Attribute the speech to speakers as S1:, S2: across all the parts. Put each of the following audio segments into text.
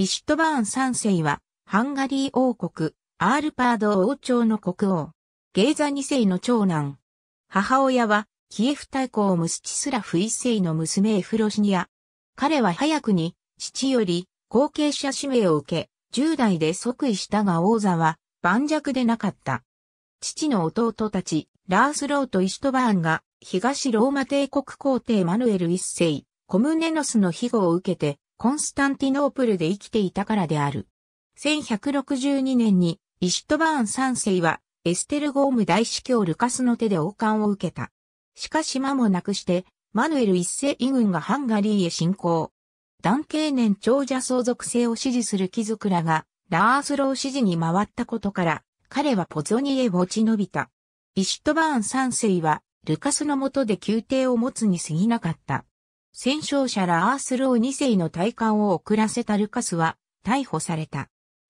S1: イシュトバーン3世は、ハンガリー王国、アールパード王朝の国王。ゲーザ2世の長男。母親は、キエフ大公ムスチスラフ1世の娘エフロシニア。彼は早くに、父より、後継者指名を受け、10代で即位したが王座は、盤石でなかった。父の弟たち、ラースローとイシュトバーンが、東ローマ帝国皇帝マヌエル1世、コムネノスの庇護を受けて、コンスタンティノープルで生きていたからである。1162年にイシュトバーン三世はエステルゴーム大司教ルカスの手で王冠を受けた。しかし間もなくしてマヌエル一世異軍がハンガリーへ侵攻。男系年長者相続制を支持する貴族らがラースロー支持に回ったことから彼はポゾニへ落ち延びた。イシュトバーン三世はルカスの下で宮廷を持つに過ぎなかった。戦勝者ラアースロー2世の退官を遅らせたルカスは逮捕された。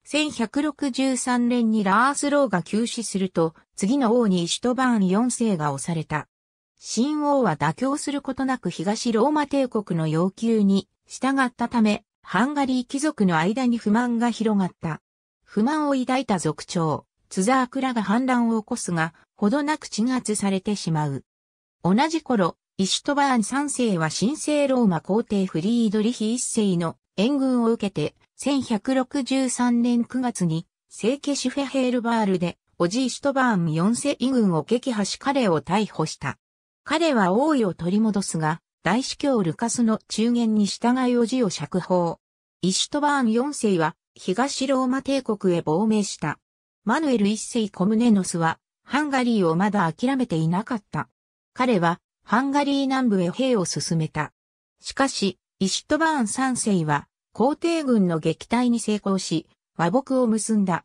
S1: 1163年にラアースローが急死すると、次の王にイシュトバーン4世が押された。新王は妥協することなく東ローマ帝国の要求に従ったため、ハンガリー貴族の間に不満が広がった。不満を抱いた族長、ツザークラが反乱を起こすが、ほどなく鎮圧されてしまう。同じ頃、イシュトバーン三世は神聖ローマ皇帝フリードリヒ一世の援軍を受けて、1163年9月に、聖家シュフェヘールバールで、おじイシュトバーン四世軍を撃破し彼を逮捕した。彼は王位を取り戻すが、大司教ルカスの中言に従いおじを釈放。イシュトバーン四世は、東ローマ帝国へ亡命した。マヌエル一世コムネノスは、ハンガリーをまだ諦めていなかった。彼は、ハンガリー南部へ兵を進めた。しかし、イシュトバーン三世は、皇帝軍の撃退に成功し、和睦を結んだ。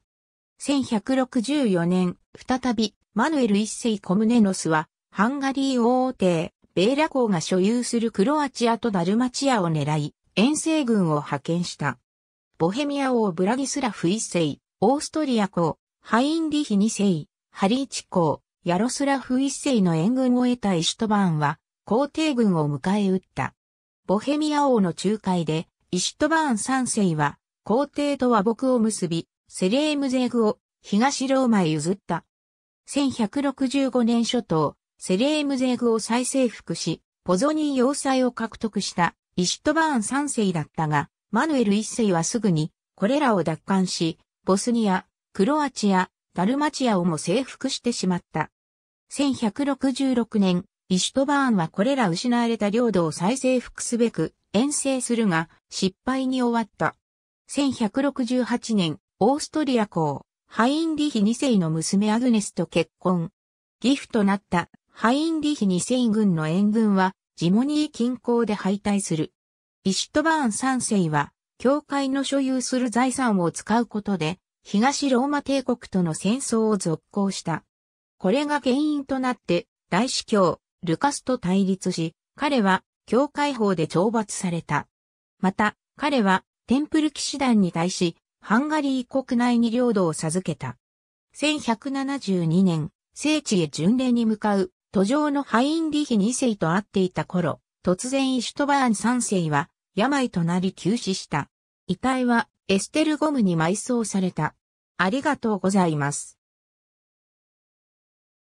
S1: 1164年、再び、マヌエル一世コムネノスは、ハンガリー王帝、ベーラ公が所有するクロアチアとダルマチアを狙い、遠征軍を派遣した。ボヘミア王ブラギスラフ一世、オーストリア公、ハインリヒ二世、ハリーチ公、ヤロスラフ一世の援軍を得たイシュトバーンは、皇帝軍を迎え撃った。ボヘミア王の仲介で、イシュトバーン三世は、皇帝と和睦を結び、セレームゼーグを東ローマへ譲った。1165年初頭、セレームゼーグを再征服し、ポゾニー要塞を獲得したイシュトバーン三世だったが、マヌエル一世はすぐにこれらを奪還し、ボスニア、クロアチア、ダルマチアをも征服してしまった。1166年、イシュトバーンはこれら失われた領土を再征服すべく遠征するが失敗に終わった。1168年、オーストリア公、ハインリヒ2世の娘アグネスと結婚。ギフとなったハインリヒ2世軍の援軍はジモニー近郊で敗退する。イシュトバーン3世は、教会の所有する財産を使うことで、東ローマ帝国との戦争を続行した。これが原因となって、大司教、ルカスと対立し、彼は、教会法で懲罰された。また、彼は、テンプル騎士団に対し、ハンガリー国内に領土を授けた。1172年、聖地へ巡礼に向かう、途上のハインリヒ2世と会っていた頃、突然イシュトバーン3世は、病となり急死した。遺体は、エステルゴムに埋葬された。ありがとうございます。